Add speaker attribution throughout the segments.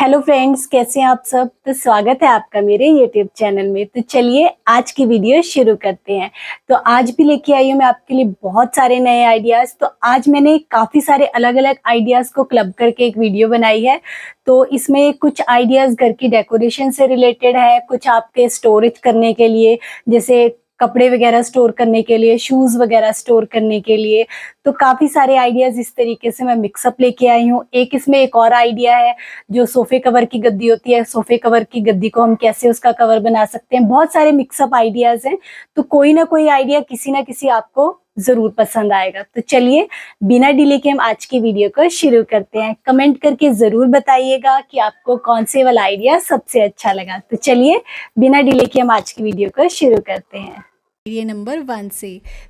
Speaker 1: hello friends कैसे हैं आप सब तो स्वागत है आपका मेरे यूट्यूब चैनल में तो चलिए आज की वीडियो शुरू करते हैं तो आज भी लेके आई हूँ मैं आपके लिए बहुत सारे नए आइडियाज़ तो आज मैंने काफ़ी सारे अलग अलग आइडियाज़ को क्लब करके एक वीडियो बनाई है तो इसमें कुछ आइडियाज़ घर की डेकोरेशन से रिलेटेड है कुछ आपके स्टोरेज करने के लिए जैसे कपड़े वगैरह स्टोर करने के लिए शूज़ वगैरह स्टोर करने के लिए तो काफ़ी सारे आइडियाज़ इस तरीके से मैं मिक्सअप लेके आई हूँ एक इसमें एक और आइडिया है जो सोफ़े कवर की गद्दी होती है सोफ़े कवर की गद्दी को हम कैसे उसका कवर बना सकते हैं बहुत सारे मिक्सअप आइडियाज़ हैं तो कोई ना कोई आइडिया किसी ना किसी आपको ज़रूर पसंद आएगा तो चलिए बिना डिले के हम आज की वीडियो को शुरू करते हैं कमेंट करके ज़रूर बताइएगा कि आपको कौन से वाला आइडिया सबसे अच्छा लगा तो चलिए बिना डिले के हम आज की वीडियो को शुरू करते हैं आइडिया नंबर वन से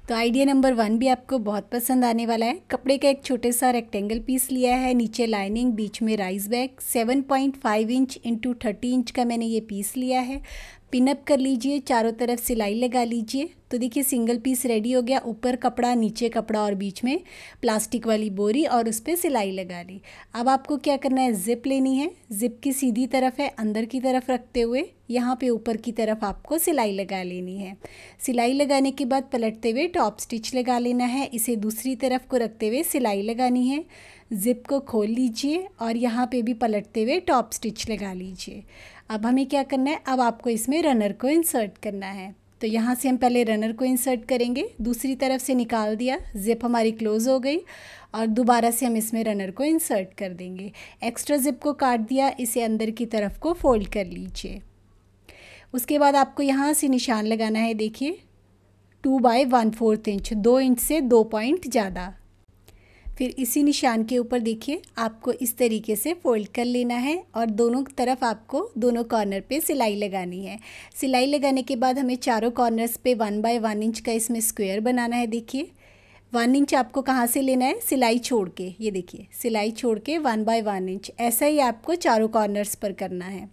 Speaker 1: तो आइडिया नंबर वन भी आपको बहुत पसंद आने वाला है कपड़े का एक छोटे सा रेक्टेंगल पीस लिया है नीचे लाइनिंग बीच में rice bag 7.5 inch into thirty inch का मैंने ये पीस लिया है पिनअप कर लीजिए चारों तरफ सिलाई लगा लीजिए तो देखिए सिंगल पीस रेडी हो गया ऊपर कपड़ा नीचे कपड़ा और बीच में प्लास्टिक वाली बोरी और उस पर सिलाई लगा ली अब आपको क्या करना है ज़िप लेनी है ज़िप की सीधी तरफ है अंदर की तरफ रखते हुए यहाँ पे ऊपर की तरफ आपको सिलाई लगा लेनी है सिलाई लगाने के बाद पलटते हुए टॉप स्टिच लगा लेना है इसे दूसरी तरफ को रखते हुए सिलाई लगानी है ज़िप को खोल लीजिए और यहाँ पे भी पलटते हुए टॉप स्टिच लगा लीजिए अब हमें क्या करना है अब आपको इसमें रनर को इंसर्ट करना है तो यहाँ से हम पहले रनर को इंसर्ट करेंगे दूसरी तरफ से निकाल दिया जिप हमारी क्लोज़ हो गई और दोबारा से हम इसमें रनर को इंसर्ट कर देंगे एक्स्ट्रा जिप को काट दिया इसे अंदर की तरफ को फोल्ड कर लीजिए उसके बाद आपको यहाँ से निशान लगाना है देखिए two by one fourth inch दो इंच से दो पॉइंट ज़्यादा फिर इसी निशान के ऊपर देखिए आपको इस तरीके से फोल्ड कर लेना है और दोनों तरफ आपको दोनों कॉर्नर पे सिलाई लगानी है सिलाई लगाने के बाद हमें चारों कॉर्नर्स पे वन बाय वन इंच का इसमें स्क्वायर बनाना है देखिए वन इंच आपको कहाँ से लेना है सिलाई छोड़ के ये देखिए सिलाई छोड़ के वन बाय वन इंच ऐसा ही आपको चारों कॉर्नर्स पर करना है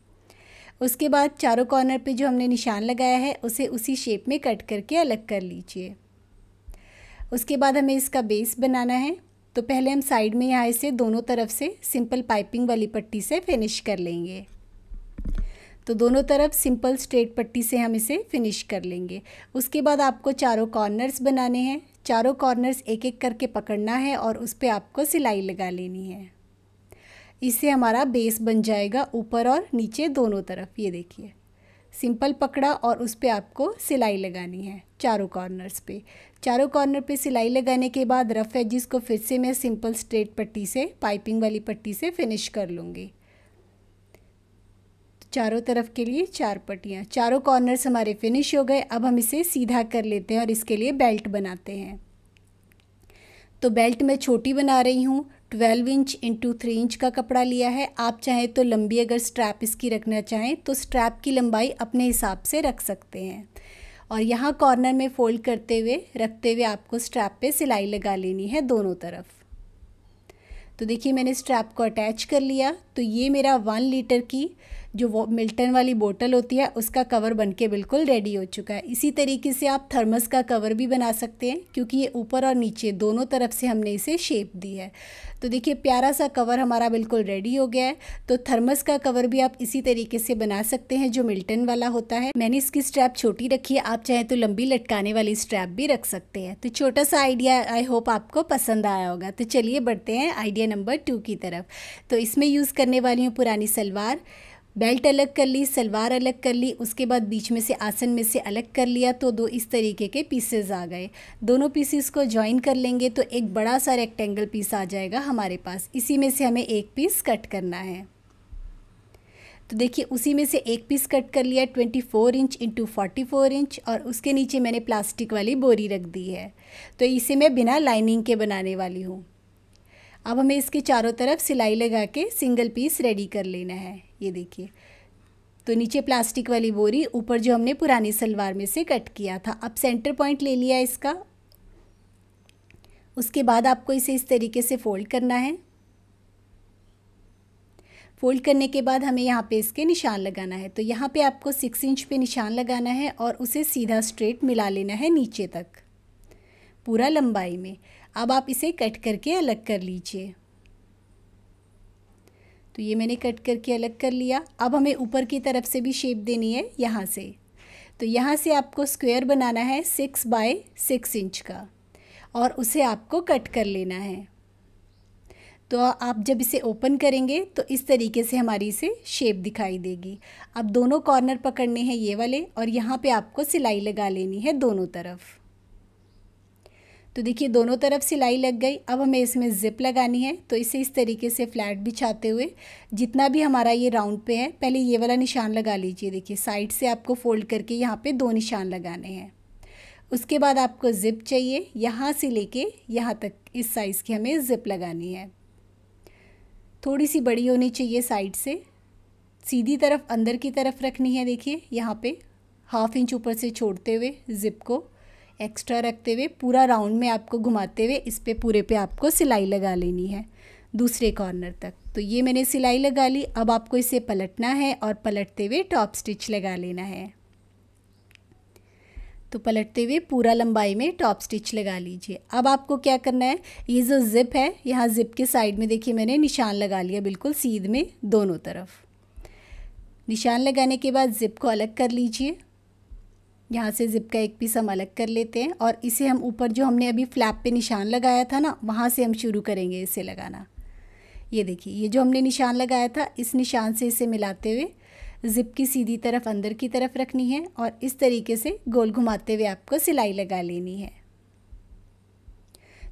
Speaker 1: उसके बाद चारों कॉर्नर पे जो हमने निशान लगाया है उसे उसी शेप में कट करके अलग कर लीजिए उसके बाद हमें इसका बेस बनाना है तो पहले हम साइड में यहाँ इसे दोनों तरफ से सिंपल पाइपिंग वाली पट्टी से फिनिश कर लेंगे तो दोनों तरफ सिंपल स्ट्रेट पट्टी से हम इसे फिनिश कर लेंगे उसके बाद आपको चारों कॉर्नर्स बनाने हैं चारों कॉर्नर्स एक एक करके पकड़ना है और उस पर आपको सिलाई लगा लेनी है इससे हमारा बेस बन जाएगा ऊपर और नीचे दोनों तरफ ये देखिए सिंपल पकड़ा और उस पर आपको सिलाई लगानी है चारों कॉर्नर्स पे चारों कॉर्नर पे सिलाई लगाने के बाद रफ़ एजिस को फिर से मैं सिंपल स्ट्रेट पट्टी से पाइपिंग वाली पट्टी से फिनिश कर लूँगी चारों तरफ के लिए चार पट्टियाँ चारों कॉर्नर्स हमारे फिनिश हो गए अब हम इसे सीधा कर लेते हैं और इसके लिए बेल्ट बनाते हैं तो बेल्ट मैं छोटी बना रही हूँ twelve inch into three inch का कपड़ा लिया है आप चाहें तो लंबी अगर स्ट्रैप इसकी रखना चाहें तो स्ट्रैप की लंबाई अपने हिसाब से रख सकते हैं और यहाँ कॉर्नर में फोल्ड करते हुए रखते हुए आपको स्ट्रैप पे सिलाई लगा लेनी है दोनों तरफ तो देखिए मैंने स्ट्रैप को अटैच कर लिया तो ये मेरा वन लीटर की जो वो मिल्टन वाली बोतल होती है उसका कवर बन के बिल्कुल रेडी हो चुका है इसी तरीके से आप थर्मस का कवर भी बना सकते हैं क्योंकि ये ऊपर और नीचे दोनों तरफ से हमने इसे शेप दी है तो देखिए प्यारा सा कवर हमारा बिल्कुल रेडी हो गया है तो थर्मस का कवर भी आप इसी तरीके से बना सकते हैं जो मिल्टन वाला होता है मैंने इसकी स्ट्रैप छोटी रखी है आप चाहे तो लंबी लटकाने वाली स्ट्रैप भी रख सकते हैं तो छोटा सा आइडिया आई होप आपको पसंद आया होगा तो चलिए बढ़ते हैं आइडिया नंबर टू की तरफ तो इसमें यूज़ करने वाली हूँ पुरानी सलवार बेल्ट अलग कर ली सलवार अलग कर ली उसके बाद बीच में से आसन में से अलग कर लिया तो दो इस तरीके के पीसेज आ गए दोनों पीसेस को ज्वाइन कर लेंगे तो एक बड़ा सा रेक्टेंगल पीस आ जाएगा हमारे पास इसी में से हमें एक पीस कट करना है तो देखिए उसी में से एक पीस कट कर लिया 24 इंच इंटू फोर्टी इंच और उसके नीचे मैंने प्लास्टिक वाली बोरी रख दी है तो इसे मैं बिना लाइनिंग के बनाने वाली हूँ अब हमें इसके चारों तरफ सिलाई लगा के सिंगल पीस रेडी कर लेना है ये देखिए तो नीचे प्लास्टिक वाली बोरी ऊपर जो हमने पुरानी सलवार में से कट किया था अब सेंटर पॉइंट ले लिया इसका उसके बाद आपको इसे इस तरीके से फोल्ड करना है फोल्ड करने के बाद हमें यहाँ पे इसके निशान लगाना है तो यहाँ पे आपको सिक्स इंच पे निशान लगाना है और उसे सीधा स्ट्रेट मिला लेना है नीचे तक पूरा लंबाई में अब आप इसे कट करके अलग कर लीजिए तो ये मैंने कट करके अलग कर लिया अब हमें ऊपर की तरफ से भी शेप देनी है यहाँ से तो यहाँ से आपको स्क्वायर बनाना है सिक्स बाय सिक्स इंच का और उसे आपको कट कर लेना है तो आप जब इसे ओपन करेंगे तो इस तरीके से हमारी इसे शेप दिखाई देगी अब दोनों कॉर्नर पकड़ने हैं ये वाले और यहाँ पे आपको सिलाई लगा लेनी है दोनों तरफ तो देखिए दोनों तरफ सिलाई लग गई अब हमें इसमें ज़िप लगानी है तो इसे इस तरीके से फ्लैट बिछाते हुए जितना भी हमारा ये राउंड पे है पहले ये वाला निशान लगा लीजिए देखिए साइड से आपको फोल्ड करके यहाँ पे दो निशान लगाने हैं उसके बाद आपको ज़िप चाहिए यहाँ से लेके यहाँ तक इस साइज़ की हमें ज़िप लगानी है थोड़ी सी बड़ी होनी चाहिए साइड से सीधी तरफ अंदर की तरफ रखनी है देखिए यहाँ पर हाफ इंच ऊपर से छोड़ते हुए ज़िप को एक्स्ट्रा रखते हुए पूरा राउंड में आपको घुमाते हुए इस पर पूरे पे आपको सिलाई लगा लेनी है दूसरे कॉर्नर तक तो ये मैंने सिलाई लगा ली अब आपको इसे पलटना है और पलटते हुए टॉप स्टिच लगा लेना है तो पलटते हुए पूरा लंबाई में टॉप स्टिच लगा लीजिए अब आपको क्या करना है ये जो ज़िप है यहाँ ज़िप के साइड में देखिए मैंने निशान लगा लिया बिल्कुल सीध में दोनों तरफ निशान लगाने के बाद ज़िप को अलग कर लीजिए यहाँ से ज़िप का एक पीस हम अलग कर लेते हैं और इसे हम ऊपर जो हमने अभी फ्लैप पे निशान लगाया था ना वहाँ से हम शुरू करेंगे इसे लगाना ये देखिए ये जो हमने निशान लगाया था इस निशान से इसे मिलाते हुए ज़िप की सीधी तरफ अंदर की तरफ रखनी है और इस तरीके से गोल घुमाते हुए आपको सिलाई लगा लेनी है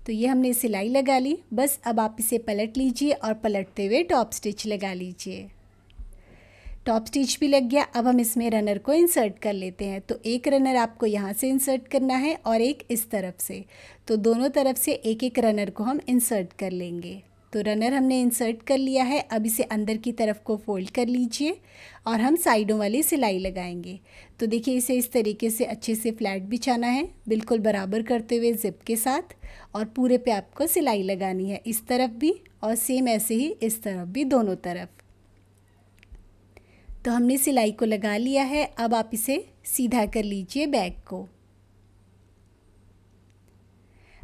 Speaker 1: तो ये हमने सिलाई लगा ली बस अब आप इसे पलट लीजिए और पलटते हुए टॉप स्टिच लगा लीजिए टॉप स्टिच भी लग गया अब हम इसमें रनर को इंसर्ट कर लेते हैं तो एक रनर आपको यहाँ से इंसर्ट करना है और एक इस तरफ से तो दोनों तरफ से एक एक रनर को हम इंसर्ट कर लेंगे तो रनर हमने इंसर्ट कर लिया है अब इसे अंदर की तरफ को फोल्ड कर लीजिए और हम साइडों वाली सिलाई लगाएंगे तो देखिए इसे इस तरीके से अच्छे से फ्लैट बिछाना है बिल्कुल बराबर करते हुए ज़िप के साथ और पूरे पे आपको सिलाई लगानी है इस तरफ भी और सेम ऐसे ही इस तरफ भी दोनों तरफ तो हमने सिलाई को लगा लिया है अब आप इसे सीधा कर लीजिए बैग को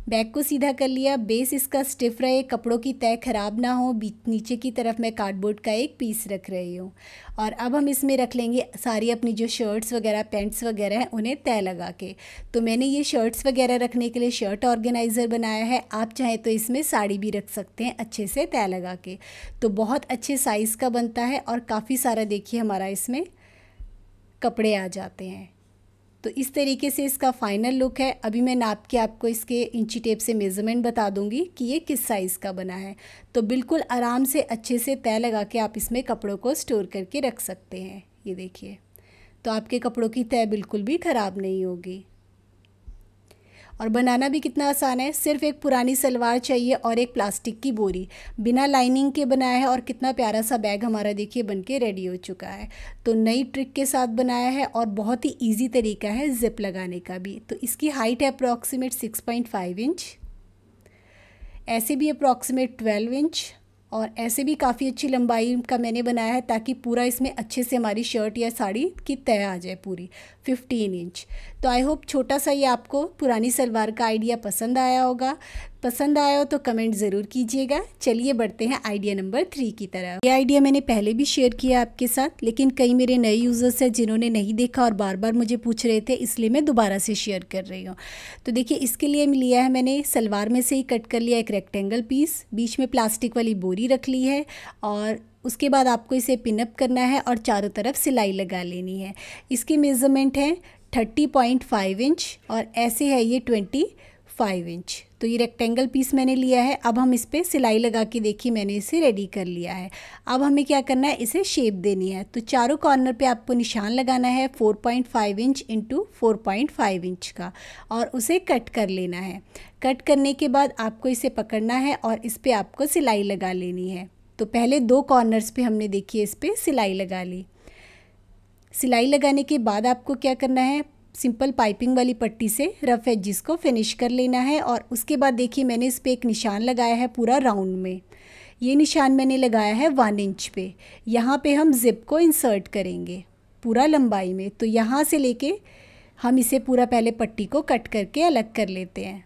Speaker 1: बैक को सीधा कर लिया बेस इसका स्टिफ रहे कपड़ों की तय ख़राब ना हो बीच नीचे की तरफ मैं कार्डबोर्ड का एक पीस रख रही हूँ और अब हम इसमें रख लेंगे सारी अपनी जो शर्ट्स वगैरह पैंट्स वगैरह हैं उन्हें तय लगा के तो मैंने ये शर्ट्स वगैरह रखने के लिए शर्ट ऑर्गेनाइज़र बनाया है आप चाहें तो इसमें साड़ी भी रख सकते हैं अच्छे से तय लगा के तो बहुत अच्छे साइज़ का बनता है और काफ़ी सारा देखिए हमारा इसमें कपड़े आ जाते हैं तो इस तरीके से इसका फाइनल लुक है अभी मैं नाप के आपको इसके इंची टेप से मेज़रमेंट बता दूंगी कि ये किस साइज़ का बना है तो बिल्कुल आराम से अच्छे से तय लगा के आप इसमें कपड़ों को स्टोर करके रख सकते हैं ये देखिए तो आपके कपड़ों की तय बिल्कुल भी ख़राब नहीं होगी और बनाना भी कितना आसान है सिर्फ एक पुरानी सलवार चाहिए और एक प्लास्टिक की बोरी बिना लाइनिंग के बनाया है और कितना प्यारा सा बैग हमारा देखिए बन के रेडी हो चुका है तो नई ट्रिक के साथ बनाया है और बहुत ही ईजी तरीका है जिप लगाने का भी तो इसकी हाइट है approximate six point five inch ऐसे भी अप्रॉक्सीमेट ट्वेल्व इंच और ऐसे भी काफ़ी अच्छी लंबाई का मैंने बनाया है ताकि पूरा इसमें अच्छे से हमारी शर्ट या साड़ी की तय आ जाए पूरी 15 इंच तो आई होप छोटा सा ये आपको पुरानी सलवार का आइडिया पसंद आया होगा पसंद आया हो तो कमेंट ज़रूर कीजिएगा चलिए बढ़ते हैं आइडिया नंबर थ्री की तरफ ये आइडिया मैंने पहले भी शेयर किया आपके साथ लेकिन कई मेरे नए यूज़र्स हैं जिन्होंने नहीं देखा और बार बार मुझे पूछ रहे थे इसलिए मैं दोबारा से शेयर कर रही हूँ तो देखिए इसके लिए लिया है मैंने सलवार में से ही कट कर लिया एक रेक्टेंगल पीस बीच में प्लास्टिक वाली बोरी रख ली है और उसके बाद आपको इसे पिनअप करना है और चारों तरफ सिलाई लगा लेनी है इसके मेज़रमेंट हैं थर्टी पॉइंट फाइव इंच और ऐसे है ये ट्वेंटी फाइव इंच तो ये रेक्टेंगल पीस मैंने लिया है अब हम इस पर सिलाई लगा के देखिए मैंने इसे रेडी कर लिया है अब हमें क्या करना है इसे शेप देनी है तो चारों कॉर्नर पे आपको निशान लगाना है 4.5 इंच इंटू फाइव इंच का और उसे कट कर लेना है कट करने के बाद आपको इसे पकड़ना है और इस पर आपको सिलाई लगा लेनी है तो पहले दो कॉर्नर्स पे हमने देखिए इस पर सिलाई लगा ली सिलाई लगाने के बाद आपको क्या करना है सिंपल पाइपिंग वाली पट्टी से रफ एजिस को फिनिश कर लेना है और उसके बाद देखिए मैंने इस पर एक निशान लगाया है पूरा राउंड में ये निशान मैंने लगाया है वन इंच पे यहाँ पे हम ज़िप को इंसर्ट करेंगे पूरा लंबाई में तो यहाँ से लेके हम इसे पूरा पहले पट्टी को कट करके अलग कर लेते हैं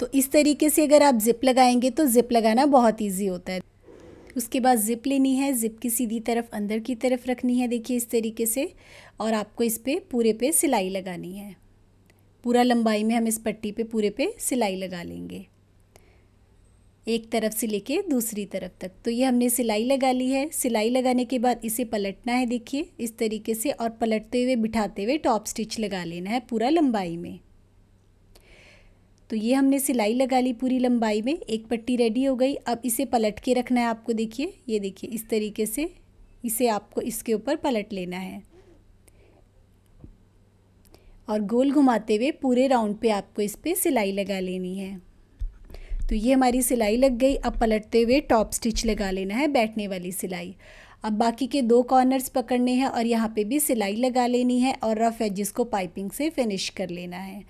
Speaker 1: तो इस तरीके से अगर आप ज़िप लगाएंगे तो ज़िप लगाना बहुत ईजी होता है उसके बाद ज़िप लेनी है ज़िप की सीधी तरफ अंदर की तरफ रखनी है देखिए इस तरीके से और आपको इस पर पूरे पे सिलाई लगानी है पूरा लंबाई में हम इस पट्टी पे पूरे पे सिलाई लगा लेंगे एक तरफ से लेके दूसरी तरफ तक तो ये हमने सिलाई लगा ली है सिलाई लगाने के बाद इसे पलटना है देखिए इस तरीके से और पलटते हुए बिठाते हुए टॉप स्टिच लगा लेना है पूरा लंबाई में तो ये हमने सिलाई लगा ली पूरी लंबाई में एक पट्टी रेडी हो गई अब इसे पलट के रखना है आपको देखिए ये देखिए इस तरीके से इसे आपको इसके ऊपर पलट लेना है और गोल घुमाते हुए पूरे राउंड पे आपको इस पर सिलाई लगा लेनी है तो ये हमारी सिलाई लग गई अब पलटते हुए टॉप स्टिच लगा लेना है बैठने वाली सिलाई अब बाकी के दो कॉर्नर्स पकड़ने हैं और यहाँ पे भी सिलाई लगा लेनी है और रफ एजिस को पाइपिंग से फिनिश कर लेना है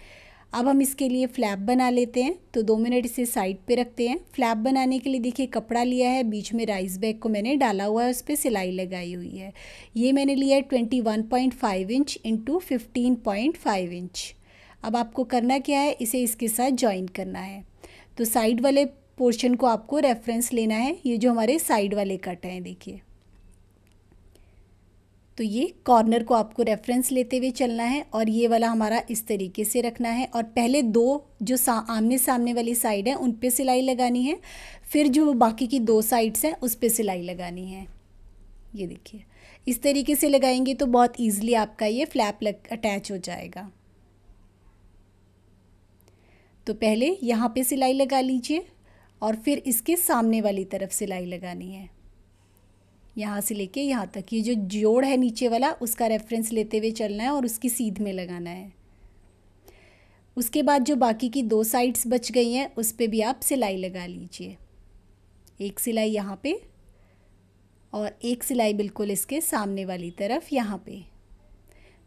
Speaker 1: अब हम इसके लिए फ्लैप बना लेते हैं तो दो मिनट इसे साइड पे रखते हैं फ्लैप बनाने के लिए देखिए कपड़ा लिया है बीच में राइस बैग को मैंने डाला हुआ है उस पर सिलाई लगाई हुई है ये मैंने लिया है twenty one point five inch into fifteen point five inch अब आपको करना क्या है इसे इसके साथ ज्वाइन करना है तो साइड वाले पोर्शन को आपको रेफरेंस लेना है ये जो हमारे साइड वाले कट हैं देखिए तो ये कॉर्नर को आपको रेफरेंस लेते हुए चलना है और ये वाला हमारा इस तरीके से रखना है और पहले दो जो सा आमने सामने वाली साइड है उन पे सिलाई लगानी है फिर जो बाकी की दो साइड्स हैं उस पे सिलाई लगानी है ये देखिए इस तरीके से लगाएंगे तो बहुत ईजिली आपका ये फ्लैप लग अटैच हो जाएगा तो पहले यहाँ पे सिलाई लगा लीजिए और फिर इसके सामने वाली तरफ सिलाई लगानी है यहाँ से लेके यहाँ तक ये यह जो जोड़ है नीचे वाला उसका रेफरेंस लेते हुए चलना है और उसकी सीध में लगाना है उसके बाद जो बाकी की दो साइड्स बच गई हैं उस पर भी आप सिलाई लगा लीजिए एक सिलाई यहाँ पे और एक सिलाई बिल्कुल इसके सामने वाली तरफ यहाँ पे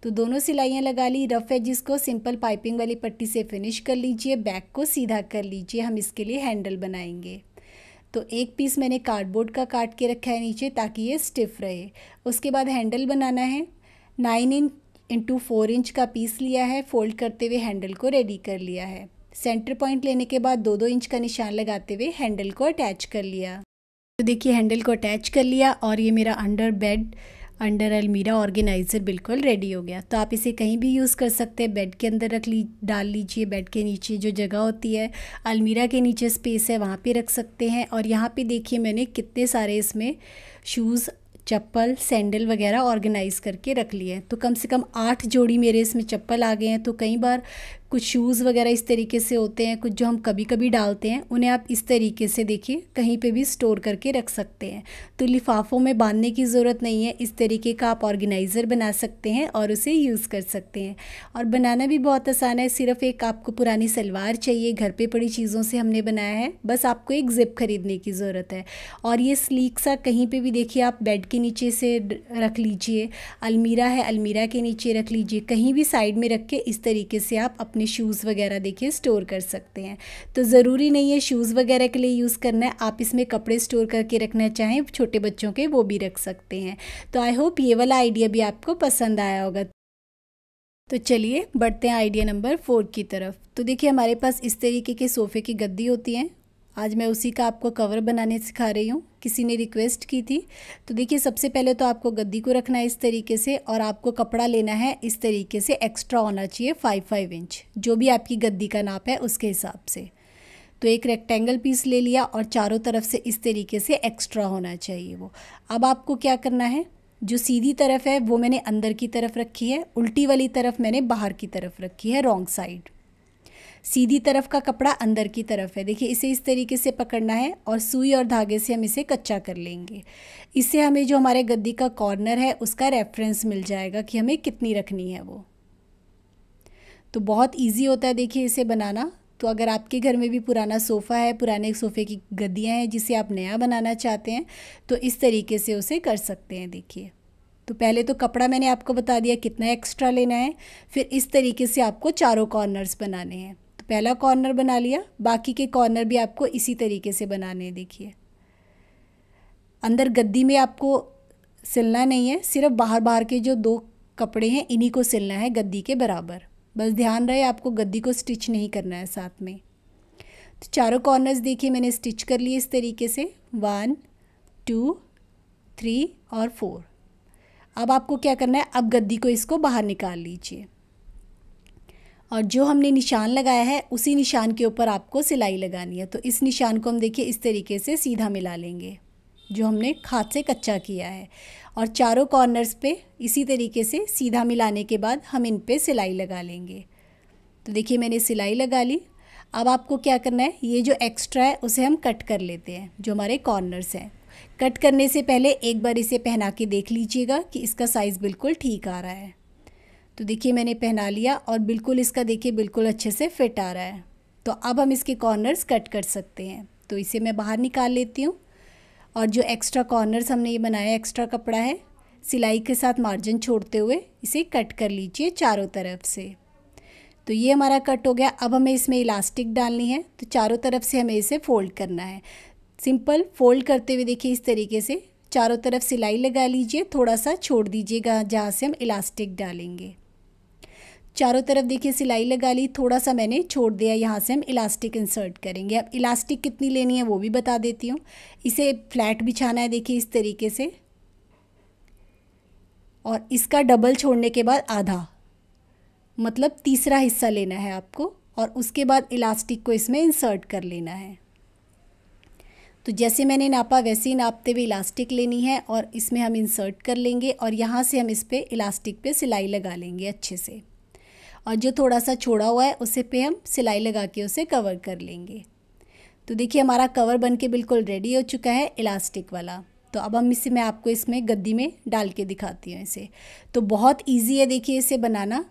Speaker 1: तो दोनों सिलाइयाँ लगा ली रफ़ है जिसको सिंपल पाइपिंग वाली पट्टी से फिनिश कर लीजिए बैक को सीधा कर लीजिए हम इसके लिए हैंडल बनाएंगे तो एक पीस मैंने कार्डबोर्ड का काट के रखा है नीचे ताकि ये स्टिफ रहे उसके बाद हैंडल बनाना है nine inch into four inch का पीस लिया है फोल्ड करते हुए हैंडल को रेडी कर लिया है सेंटर पॉइंट लेने के बाद दो दो इंच का निशान लगाते हुए हैंडल को अटैच कर लिया तो देखिए हैंडल को अटैच कर लिया और ये मेरा अंडर बेड अंडर अलमीरा ऑर्गेनाइज़र बिल्कुल रेडी हो गया तो आप इसे कहीं भी यूज़ कर सकते हैं बेड के अंदर रख ली डाल लीजिए बेड के नीचे जो जगह होती है अलमीरा के नीचे स्पेस है वहाँ पे रख सकते हैं और यहाँ पे देखिए मैंने कितने सारे इसमें शूज़ चप्पल सैंडल वगैरह ऑर्गेनाइज़ करके रख लिए तो कम से कम आठ जोड़ी मेरे इसमें चप्पल आ गए हैं तो कई बार कुछ शूज़ वगैरह इस तरीके से होते हैं कुछ जो हम कभी कभी डालते हैं उन्हें आप इस तरीके से देखिए कहीं पे भी स्टोर करके रख सकते हैं तो लिफाफों में बांधने की ज़रूरत नहीं है इस तरीके का आप ऑर्गेनाइज़र बना सकते हैं और उसे यूज़ कर सकते हैं और बनाना भी बहुत आसान है सिर्फ एक आपको पुरानी सलवार चाहिए घर पर पड़ी चीज़ों से हमने बनाया है बस आपको एक ज़िप ख़रीदने की ज़रूरत है और ये स्लीक सा कहीं पर भी देखिए आप बेड के नीचे से रख लीजिए अलमीरा है अलमीरा के नीचे रख लीजिए कहीं भी साइड में रख के इस तरीके से आप अपने अपने शूज़ वगैरह देखिए स्टोर कर सकते हैं तो ज़रूरी नहीं है शूज़ वगैरह के लिए यूज़ करना है आप इसमें कपड़े स्टोर करके रखना चाहें छोटे बच्चों के वो भी रख सकते हैं तो आई होप ये वाला आइडिया भी आपको पसंद आया होगा तो चलिए बढ़ते हैं आइडिया नंबर फोर की तरफ तो देखिए हमारे पास इस तरीके के सोफ़े की गद्दी होती है आज मैं उसी का आपको कवर बनाने सिखा रही हूँ किसी ने रिक्वेस्ट की थी तो देखिए सबसे पहले तो आपको गद्दी को रखना है इस तरीके से और आपको कपड़ा लेना है इस तरीके से एक्स्ट्रा होना चाहिए फाइव फाइव इंच जो भी आपकी गद्दी का नाप है उसके हिसाब से तो एक रेक्टेंगल पीस ले लिया और चारों तरफ से इस तरीके से एक्स्ट्रा होना चाहिए वो अब आपको क्या करना है जो सीधी तरफ है वो मैंने अंदर की तरफ रखी है उल्टी वाली तरफ मैंने बाहर की तरफ रखी है रॉन्ग साइड सीधी तरफ का कपड़ा अंदर की तरफ है देखिए इसे इस तरीके से पकड़ना है और सुई और धागे से हम इसे कच्चा कर लेंगे इससे हमें जो हमारे गद्दी का कॉर्नर है उसका रेफरेंस मिल जाएगा कि हमें कितनी रखनी है वो तो बहुत ईजी होता है देखिए इसे बनाना तो अगर आपके घर में भी पुराना सोफ़ा है पुराने सोफ़े की गद्दियाँ हैं जिसे आप नया बनाना चाहते हैं तो इस तरीके से उसे कर सकते हैं देखिए तो पहले तो कपड़ा मैंने आपको बता दिया कितना एक्स्ट्रा लेना है फिर इस तरीके से आपको चारों कॉर्नर्स बनाने हैं पहला कॉर्नर बना लिया बाकी के कॉर्नर भी आपको इसी तरीके से बनाने देखिए अंदर गद्दी में आपको सिलना नहीं है सिर्फ बाहर बाहर के जो दो कपड़े हैं इन्हीं को सिलना है गद्दी के बराबर बस ध्यान रहे आपको गद्दी को स्टिच नहीं करना है साथ में तो चारों कॉर्नर्स देखिए मैंने स्टिच कर लिए इस तरीके से वन टू थ्री और फोर अब आपको क्या करना है अब गद्दी को इसको बाहर निकाल लीजिए और जो हमने निशान लगाया है उसी निशान के ऊपर आपको सिलाई लगानी है तो इस निशान को हम देखिए इस तरीके से सीधा मिला लेंगे जो हमने खाद से कच्चा किया है और चारों कॉर्नर्स पे इसी तरीके से सीधा मिलाने के बाद हम इन पे सिलाई लगा लेंगे तो देखिए मैंने सिलाई लगा ली अब आपको क्या करना है ये जो एक्स्ट्रा है उसे हम कट कर लेते हैं जो हमारे कॉर्नर्स हैं कट करने से पहले एक बार इसे पहना के देख लीजिएगा कि इसका साइज़ बिल्कुल ठीक आ रहा है तो देखिए मैंने पहना लिया और बिल्कुल इसका देखिए बिल्कुल अच्छे से फिट आ रहा है तो अब हम इसके कॉर्नर्स कट कर सकते हैं तो इसे मैं बाहर निकाल लेती हूँ और जो एक्स्ट्रा कॉर्नर्स हमने ये बनाया एक्स्ट्रा कपड़ा है सिलाई के साथ मार्जिन छोड़ते हुए इसे कट कर लीजिए चारों तरफ से तो ये हमारा कट हो गया अब हमें इसमें इलास्टिक डालनी है तो चारों तरफ से हमें इसे फोल्ड करना है सिंपल फोल्ड करते हुए देखिए इस तरीके से चारों तरफ सिलाई लगा लीजिए थोड़ा सा छोड़ दीजिएगा जहाँ से हम इलास्टिक डालेंगे चारों तरफ देखिए सिलाई लगा ली थोड़ा सा मैंने छोड़ दिया यहाँ से हम इलास्टिक इंसर्ट करेंगे अब इलास्टिक कितनी लेनी है वो भी बता देती हूँ इसे फ्लैट बिछाना है देखिए इस तरीके से और इसका डबल छोड़ने के बाद आधा मतलब तीसरा हिस्सा लेना है आपको और उसके बाद इलास्टिक को इसमें इंसर्ट कर लेना है तो जैसे मैंने नापा वैसे ही नापते हुए इलास्टिक लेनी है और इसमें हम इंसर्ट कर लेंगे और यहाँ से हम इस पर इलास्टिक पे सिलाई लगा लेंगे अच्छे से और जो थोड़ा सा छोड़ा हुआ है उसे पे हम सिलाई लगा के उसे कवर कर लेंगे तो देखिए हमारा कवर बन के बिल्कुल रेडी हो चुका है इलास्टिक वाला तो अब हम इसे मैं आपको इसमें गद्दी में डाल के दिखाती हूँ इसे तो बहुत ईजी है देखिए इसे बनाना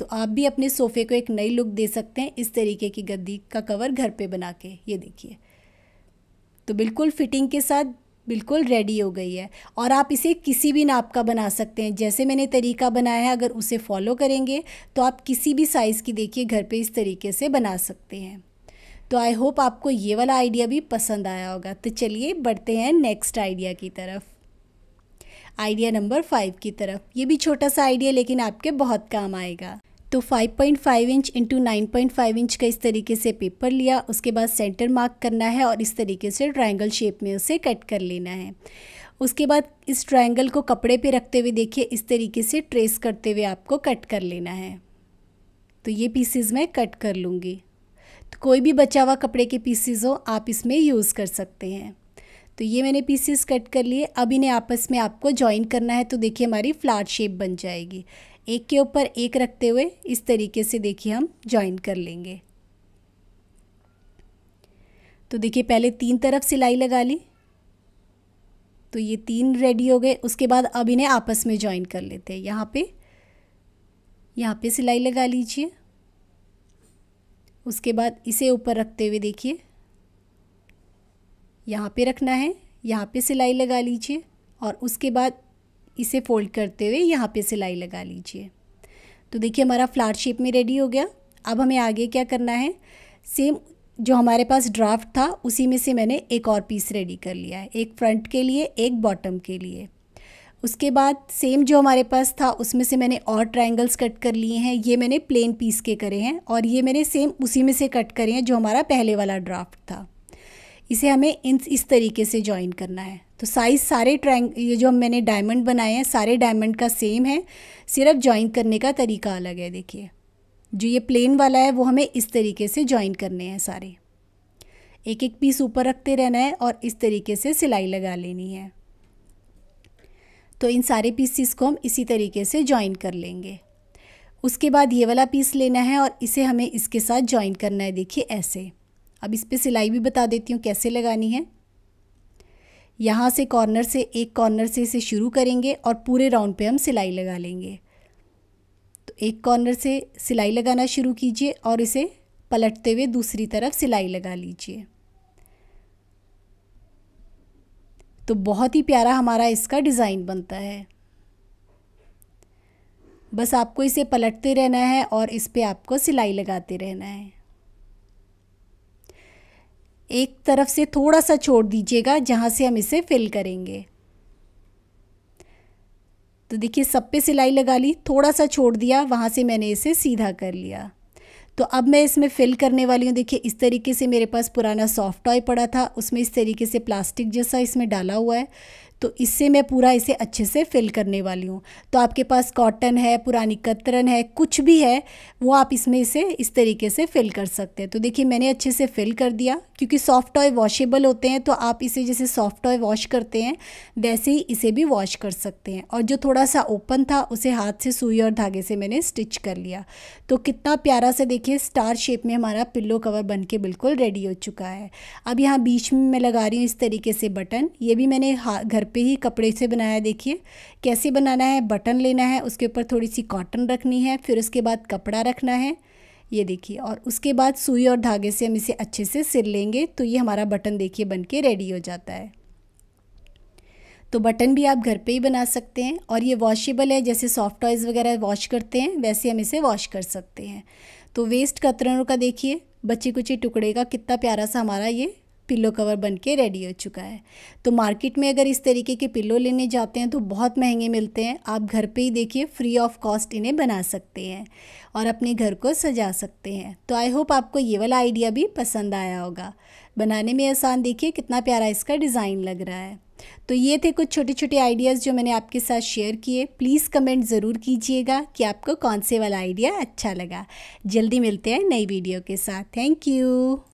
Speaker 1: तो आप भी अपने सोफ़े को एक नई लुक दे सकते हैं इस तरीके की गद्दी का कवर घर पे बना के ये देखिए तो बिल्कुल फिटिंग के साथ बिल्कुल रेडी हो गई है और आप इसे किसी भी नाप का बना सकते हैं जैसे मैंने तरीका बनाया है अगर उसे फॉलो करेंगे तो आप किसी भी साइज़ की देखिए घर पे इस तरीके से बना सकते हैं तो आई होप आपको ये वाला आइडिया भी पसंद आया होगा तो चलिए बढ़ते हैं नेक्स्ट आइडिया की तरफ आइडिया नंबर फाइव की तरफ ये भी छोटा सा आइडिया लेकिन आपके बहुत काम आएगा तो 5.5 इंच इंटू नाइन इंच का इस तरीके से पेपर लिया उसके बाद सेंटर मार्क करना है और इस तरीके से ट्राइंगल शेप में उसे कट कर लेना है उसके बाद इस ट्राइंगल को कपड़े पे रखते हुए देखिए इस तरीके से ट्रेस करते हुए आपको कट कर लेना है तो ये पीसेज मैं कट कर लूँगी तो कोई भी बचा हुआ कपड़े के पीसेज हो आप इसमें यूज़ कर सकते हैं तो ये मैंने पीसेस कट कर लिए अब इन्हें आपस में आपको ज्वाइन करना है तो देखिए हमारी फ्लावर शेप बन जाएगी एक के ऊपर एक रखते हुए इस तरीके से देखिए हम ज्वाइन कर लेंगे तो देखिए पहले तीन तरफ सिलाई लगा ली तो ये तीन रेडी हो गए उसके बाद अब इन्हें आपस में ज्वाइन कर लेते हैं यहाँ पे यहाँ पे सिलाई लगा लीजिए उसके बाद इसे ऊपर रखते हुए देखिए यहाँ पे रखना है यहाँ पे सिलाई लगा लीजिए और उसके बाद इसे फोल्ड करते हुए यहाँ पे सिलाई लगा लीजिए तो देखिए हमारा फ्लावर शेप में रेडी हो गया अब हमें आगे क्या करना है सेम जो हमारे पास ड्राफ्ट था उसी में से मैंने एक और पीस रेडी कर लिया है एक फ्रंट के लिए एक बॉटम के लिए उसके बाद सेम जो हमारे पास था उसमें से मैंने और ट्रायंगल्स कट कर लिए हैं ये मैंने प्लेन पीस के करे हैं और ये मैंने सेम उसी में से कट करे हैं जो हमारा पहले वाला ड्राफ्ट था इसे हमें इन इस तरीके से ज्वाइन करना है तो साइज़ सारे ट्रैंग ये जो मैंने डायमंड बनाए हैं सारे डायमंड का सेम है सिर्फ ज्वाइन करने का तरीका अलग है देखिए जो ये प्लेन वाला है वो हमें इस तरीके से ज्वाइन करने हैं सारे एक एक पीस ऊपर रखते रहना है और इस तरीके से सिलाई लगा लेनी है तो इन सारे पीसीस को हम इसी तरीके से ज्वाइन कर लेंगे उसके बाद ये वाला पीस लेना है और इसे हमें इसके साथ ज्वाइन करना है देखिए ऐसे अब इस पर सिलाई भी बता देती हूँ कैसे लगानी है यहाँ से कॉर्नर से एक कॉर्नर से इसे शुरू करेंगे और पूरे राउंड पे हम सिलाई लगा लेंगे तो एक कॉर्नर से सिलाई लगाना शुरू कीजिए और इसे पलटते हुए दूसरी तरफ सिलाई लगा लीजिए तो बहुत ही प्यारा हमारा इसका डिज़ाइन बनता है बस आपको इसे पलटते रहना है और इस पर आपको सिलाई लगाते रहना है एक तरफ से थोड़ा सा छोड़ दीजिएगा जहाँ से हम इसे फिल करेंगे तो देखिए सब पे सिलाई लगा ली थोड़ा सा छोड़ दिया वहाँ से मैंने इसे सीधा कर लिया तो अब मैं इसमें फिल करने वाली हूँ देखिए इस तरीके से मेरे पास पुराना सॉफ्ट टॉय पड़ा था उसमें इस तरीके से प्लास्टिक जैसा इसमें डाला हुआ है तो इससे मैं पूरा इसे अच्छे से फिल करने वाली हूँ तो आपके पास कॉटन है पुरानी कतरन है कुछ भी है वो आप इसमें इसे इस तरीके से फिल कर सकते हैं तो देखिए मैंने अच्छे से फिल कर दिया क्योंकि सॉफ्ट टॉय वॉशेबल होते हैं तो आप इसे जैसे सॉफ्ट टॉय वॉश करते हैं वैसे ही इसे भी वॉश कर सकते हैं और जो थोड़ा सा ओपन था उसे हाथ से सुई और धागे से मैंने स्टिच कर लिया तो कितना प्यारा से देखिए स्टार शेप में हमारा पिल्लो कवर बन के बिल्कुल रेडी हो चुका है अब यहाँ बीच में मैं लगा रही हूँ इस तरीके से बटन ये भी मैंने घर पे ही कपड़े से बनाया देखिए कैसे बनाना है बटन लेना है उसके ऊपर थोड़ी सी कॉटन रखनी है फिर उसके बाद कपड़ा रखना है ये देखिए और उसके बाद सुई और धागे से हम इसे अच्छे से सिर लेंगे तो ये हमारा बटन देखिए बन के रेडी हो जाता है तो बटन भी आप घर पे ही बना सकते हैं और ये वॉशेबल है जैसे सॉफ्ट टॉयज़ वगैरह वॉश करते हैं वैसे हम इसे वॉश कर सकते हैं तो वेस्ट कतरनों का देखिए बच्चे कुचे टुकड़े का कितना प्यारा सा हमारा ये पिल्लो कवर बन के रेडी हो चुका है तो मार्केट में अगर इस तरीके के पिल्लो लेने जाते हैं तो बहुत महंगे मिलते हैं आप घर पे ही देखिए फ्री ऑफ कॉस्ट इन्हें बना सकते हैं और अपने घर को सजा सकते हैं तो आई होप आपको ये वाला आइडिया भी पसंद आया होगा बनाने में आसान देखिए कितना प्यारा इसका डिज़ाइन लग रहा है तो ये थे कुछ छोटे छोटे आइडियाज़ जो मैंने आपके साथ शेयर किए प्लीज़ कमेंट ज़रूर कीजिएगा कि आपको कौन से वाला आइडिया अच्छा लगा जल्दी मिलते हैं नई वीडियो के साथ थैंक यू